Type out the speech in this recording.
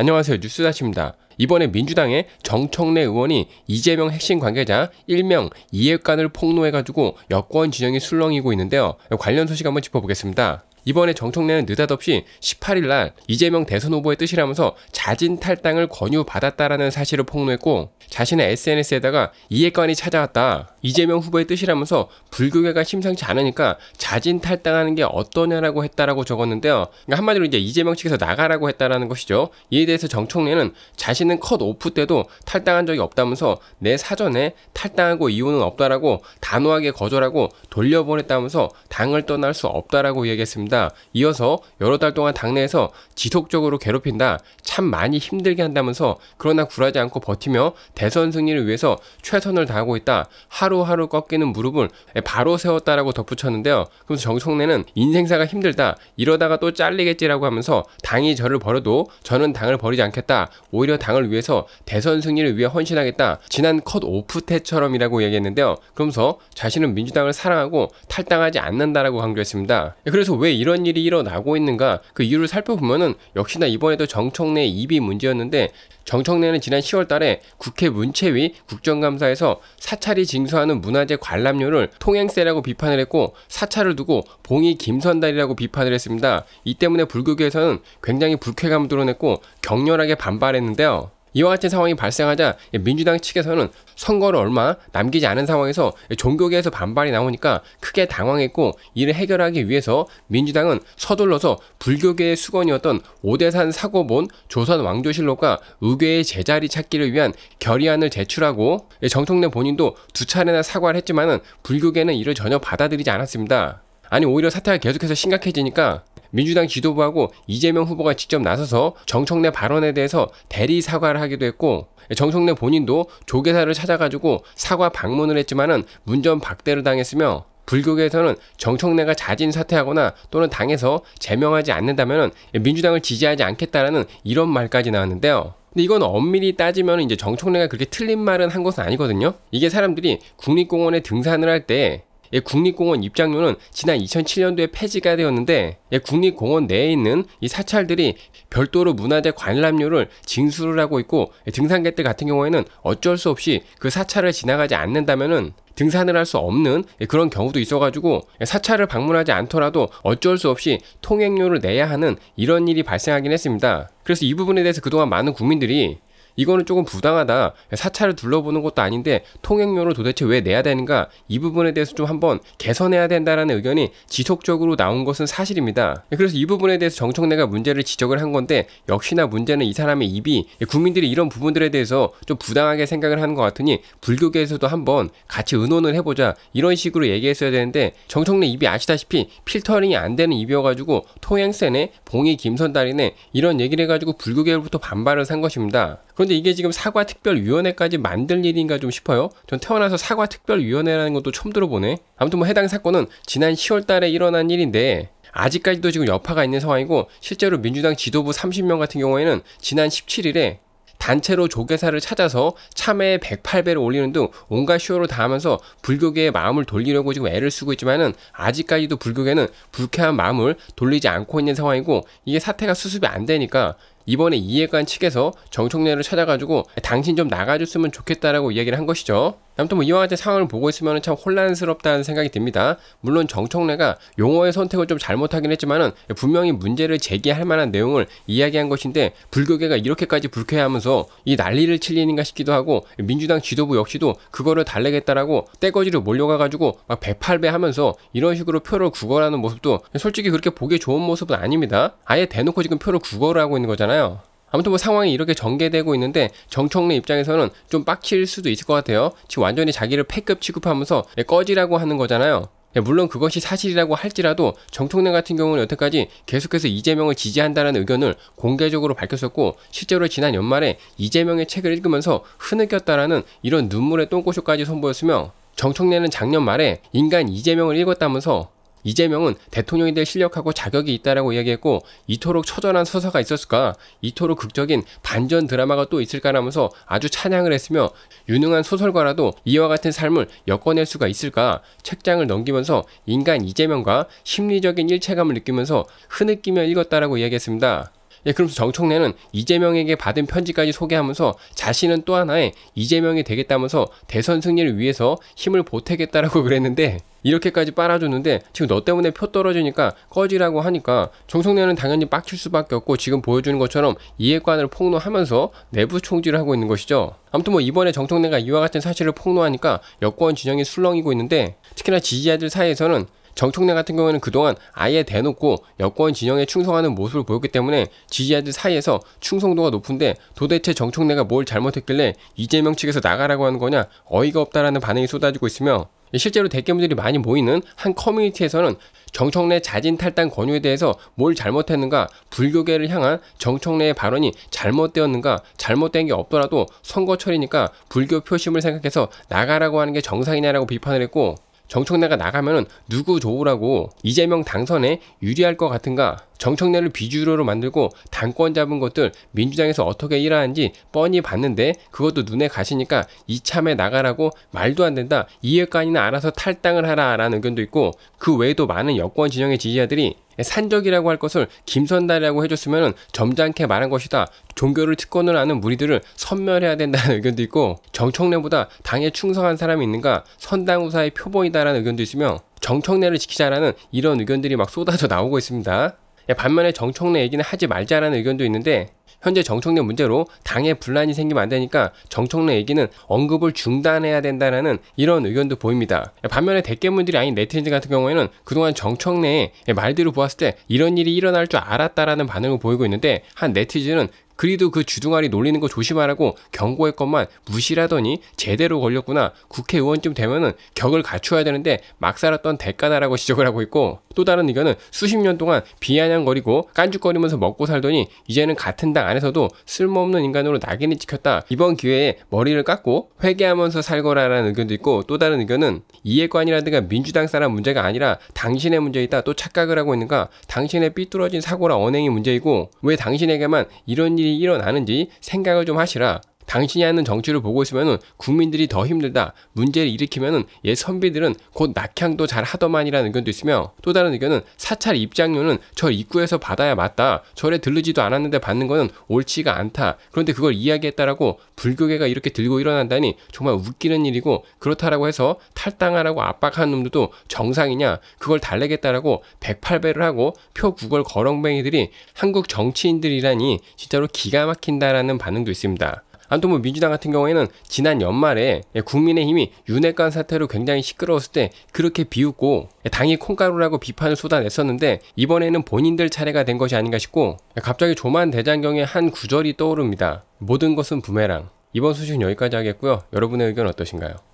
안녕하세요. 뉴스다시입니다. 이번에 민주당의 정청래 의원이 이재명 핵심 관계자 1명 이해관을 폭로해가지고 여권 진영이 술렁이고 있는데요. 관련 소식 한번 짚어보겠습니다. 이번에 정청래는 느닷없이 18일 날 이재명 대선 후보의 뜻이라면서 자진 탈당을 권유받았다라는 사실을 폭로했고 자신의 SNS에다가 이해관이 찾아왔다. 이재명 후보의 뜻이라면서 불교계가 심상치 않으니까 자진 탈당하는 게 어떠냐라고 했다라고 적었는데요. 그러니까 한마디로 이제 이재명 측에서 나가라고 했다라는 것이죠. 이에 대해서 정청래는 자신은 컷 오프 때도 탈당한 적이 없다면서 내 사전에 탈당하고 이유는 없다라고 단호하게 거절하고 돌려보냈다면서 당을 떠날 수 없다라고 얘기했습니다 괴롭힌다. 이어서 여러 달 동안 당내에서 지속적으로 괴롭힌다. 참 많이 힘들게 한다면서 그러나 굴하지 않고 버티며 대선 승리를 위해서 최선을 다하고 있다. 하루하루 꺾이는 무릎을 바로 세웠다라고 덧붙였는데요. 그래서 정청래는 인생사가 힘들다. 이러다가 또 잘리겠지라고 하면서 당이 저를 버려도 저는 당을 버리지 않겠다. 오히려 당을 위해서 대선 승리를 위해 헌신하겠다. 지난 컷 오프 때처럼이라고 얘기했는데요. 그러면서 자신은 민주당을 사랑하고 탈당하지 않는다라고 강조했습니다. 그래서 왜 이런 일이 일어나고 있는가 그 이유를 살펴보면은 역시나 이번에도 정청래 입이 문제였는데 정청래는 지난 10월 달에 국회 문체위 국정감사에서 사찰이 징수하는 문화재 관람료를 통행세라고 비판을 했고 사찰을 두고 봉이 김선달이라고 비판을 했습니다. 이 때문에 불교계에서는 굉장히 불쾌감을 드러냈고 격렬하게 반발했는데요. 이와 같은 상황이 발생하자 민주당 측에서는 선거를 얼마 남기지 않은 상황에서 종교계에서 반발이 나오니까 크게 당황했고 이를 해결하기 위해서 민주당은 서둘러서 불교계의 수건이었던 오대산 사고본 조선 왕조실록과 의궤의 제자리 찾기를 위한 결의안을 제출하고 정통래 본인도 두 차례나 사과를 했지만은 불교계는 이를 전혀 받아들이지 않았습니다. 아니 오히려 사태가 계속해서 심각해지니까 민주당 지도부하고 이재명 후보가 직접 나서서 정청래 발언에 대해서 대리 사과를 하기도 했고 정청래 본인도 조계사를 찾아가지고 사과 방문을 했지만은 문전 박대를 당했으며 불교계에서는 정청래가 자진 사퇴하거나 또는 당에서 제명하지 않는다면 민주당을 지지하지 않겠다라는 이런 말까지 나왔는데요. 근데 이건 엄밀히 따지면 이제 정청래가 그렇게 틀린 말은 한 것은 아니거든요. 이게 사람들이 국립공원에 등산을 할때 예, 국립공원 입장료는 지난 2007년도에 폐지가 되었는데 예, 국립공원 내에 있는 이 사찰들이 별도로 문화재 관람료를 징수를 하고 있고 예, 등산객들 같은 경우에는 어쩔 수 없이 그 사찰을 지나가지 않는다면은 등산을 할 수 없는 예, 그런 경우도 있어가지고 예, 사찰을 방문하지 않더라도 어쩔 수 없이 통행료를 내야 하는 이런 일이 발생하긴 했습니다. 그래서 이 부분에 대해서 그동안 많은 국민들이 이거는 조금 부당하다. 사찰을 둘러보는 것도 아닌데 통행료를 도대체 왜 내야 되는가? 이 부분에 대해서 좀 한번 개선해야 된다라는 의견이 지속적으로 나온 것은 사실입니다. 그래서 이 부분에 대해서 정청래가 문제를 지적을 한 건데 역시나 문제는 이 사람의 입이 국민들이 이런 부분들에 대해서 좀 부당하게 생각을 하는 것 같으니 불교계에서도 한번 같이 의논을 해보자 이런 식으로 얘기했어야 되는데 정청래 입이 아시다시피 필터링이 안 되는 입이어가지고 통행세네 봉이 김선달이네 이런 얘기를 해가지고 불교계로부터 반발을 산 것입니다. 그런데 이게 지금 사과 특별위원회까지 만들 일인가 좀 싶어요. 전 태어나서 사과 특별위원회라는 것도 처음 들어보네. 아무튼 뭐 해당 사건은 지난 10월 달에 일어난 일인데 아직까지도 지금 여파가 있는 상황이고 실제로 민주당 지도부 30명 같은 경우에는 지난 17일에 단체로 조계사를 찾아서 참회 108배를 올리는 등 온갖 쇼를 다하면서 불교계의 마음을 돌리려고 지금 애를 쓰고 있지만은 아직까지도 불교계는 불쾌한 마음을 돌리지 않고 있는 상황이고 이게 사태가 수습이 안 되니까 이번에 이해관 측에서 정청래를 찾아가지고 당신 좀 나가줬으면 좋겠다라고 이야기를 한 것이죠. 아무튼 뭐 이와 같은 상황을 보고 있으면 참 혼란스럽다는 생각이 듭니다. 물론 정청래가 용어의 선택을 좀 잘못하긴 했지만 분명히 문제를 제기할 만한 내용을 이야기한 것인데 불교계가 이렇게까지 불쾌하면서 해이 난리를 칠리는가 싶기도 하고 민주당 지도부 역시도 그거를 달래겠다라고 떼거지로 몰려가가지고 막 배팔배 하면서 이런 식으로 표를 구걸하는 모습도 솔직히 그렇게 보기 좋은 모습은 아닙니다. 아예 대놓고 지금 표를 구걸을 하고 있는 거잖아요. 있잖아요. 아무튼 뭐 상황이 이렇게 전개되고 있는데 정청래 입장에서는 좀 빡칠 수도 있을 것 같아요. 지금 완전히 자기를 폐급 취급하면서 예, 꺼지라고 하는 거잖아요. 예, 물론 그것이 사실이라고 할지라도 정청래 같은 경우는 여태까지 계속해서 이재명을 지지한다는 의견을 공개적으로 밝혔었고 실제로 지난 연말에 이재명의 책을 읽으면서 흐느꼈다라는 이런 눈물의 똥꼬쇼까지 선보였으며 정청래는 작년 말에 인간 이재명을 읽었다면서 이재명은 대통령이 될 실력하고 자격이 있다라고 이야기했고 이토록 처절한 수사가 있었을까? 이토록 극적인 반전 드라마가 또 있을까라면서 아주 찬양을 했으며 유능한 소설가라도 이와 같은 삶을 엮어낼 수가 있을까? 책장을 넘기면서 인간 이재명과 심리적인 일체감을 느끼면서 흐느끼며 읽었다라고 이야기했습니다. 예, 그러면서 정청래는 이재명에게 받은 편지까지 소개하면서 자신은 또 하나의 이재명이 되겠다면서 대선 승리를 위해서 힘을 보태겠다라고 그랬는데 이렇게까지 빨아줬는데 지금 너 때문에 표 떨어지니까 꺼지라고 하니까 정성래는 당연히 빡칠 수밖에 없고 지금 보여주는 것처럼 이해관을 폭로하면서 내부 총질을 하고 있는 것이죠. 아무튼 뭐 이번에 정청래가 이와 같은 사실을 폭로하니까 여권 진영이 술렁이고 있는데 특히나 지지자들 사이에서는 정청래 같은 경우에는 그동안 아예 대놓고 여권 진영에 충성하는 모습을 보였기 때문에 지지자들 사이에서 충성도가 높은데 도대체 정청래가 뭘 잘못했길래 이재명 측에서 나가라고 하는 거냐 어이가 없다라는 반응이 쏟아지고 있으며 실제로 대깨분들이 많이 모이는 한 커뮤니티에서는 정청래 자진 탈당 권유에 대해서 뭘 잘못했는가, 불교계를 향한 정청래의 발언이 잘못되었는가, 잘못된 게 없더라도 선거철이니까 불교 표심을 생각해서 나가라고 하는 게 정상이냐라고 비판을 했고, 정청래가 나가면 누구 좋으라고 이재명 당선에 유리할 것 같은가 정청래를 비주류로 만들고 당권 잡은 것들 민주당에서 어떻게 일하는지 뻔히 봤는데 그것도 눈에 가시니까 이참에 나가라고 말도 안 된다. 이해관이나 알아서 탈당을 하라라는 의견도 있고 그 외에도 많은 여권 진영의 지지자들이 산적이라고 할 것을 김선달이라고 해줬으면 점잖게 말한 것이다. 종교를 특권으로 아는 무리들을 선멸해야 된다는 의견도 있고 정청래보다 당에 충성한 사람이 있는가 선당우사의 표본이다라는 의견도 있으며 정청래를 지키자라는 이런 의견들이 막 쏟아져 나오고 있습니다. 예, 반면에 정청래 얘기는 하지 말자라는 의견도 있는데 현재 정청래 문제로 당에 분란이 생기면 안 되니까 정청래 얘기는 언급을 중단해야 된다라는 이런 의견도 보입니다. 예, 반면에 대깨문들이 아닌 네티즌 같은 경우에는 그동안 정청래의 말대로 보았을 때 이런 일이 일어날 줄 알았다라는 반응을 보이고 있는데 한 네티즌은 그리도 그 주둥아리 놀리는 거 조심하라고 경고했건만 무시라더니 제대로 걸렸구나. 국회의원쯤 되면은 격을 갖춰야 되는데 막 살았던 대가다라고 지적을 하고 있고 또 다른 의견은 수십 년 동안 비아냥거리고 깐죽거리면서 먹고 살더니 이제는 같은 당 안에서도 쓸모없는 인간으로 낙인이 찍혔다. 이번 기회에 머리를 깎고 회개하면서 살거라라는 의견도 있고 또 다른 의견은 이해관이라든가 민주당 사람 문제가 아니라 당신의 문제이다. 또 착각을 하고 있는가? 당신의 삐뚤어진 사고라 언행이 문제이고 왜 당신에게만 이런 일이 일이 일어나는지 생각을 좀 하시라. 당신이 하는 정치를 보고 있으면 국민들이 더 힘들다. 문제를 일으키면옛 선비들은 곧 낙향도 잘 하더만이라는 의견도 있으며 또 다른 의견은 사찰 입장료는 절 입구에서 받아야 맞다. 절에 들르지도 않았는데 받는 거는 옳지가 않다. 그런데 그걸 이야기했다라고 불교계가 이렇게 들고 일어난다니 정말 웃기는 일이고 그렇다라고 해서 탈당하라고 압박하는 놈들도 정상이냐 그걸 달래겠다라고 108배를 하고 표 구걸 거렁뱅이들이 한국 정치인들이라니 진짜로 기가 막힌다라는 반응도 있습니다. 아무튼 뭐 민주당 같은 경우에는 지난 연말에 국민의힘이 윤핵관 사태로 굉장히 시끄러웠을 때 그렇게 비웃고 당이 콩가루라고 비판을 쏟아냈었는데 이번에는 본인들 차례가 된 것이 아닌가 싶고 갑자기 조만 대장경의 한 구절이 떠오릅니다. 모든 것은 부메랑. 이번 소식은 여기까지 하겠고요. 여러분의 의견 어떠신가요?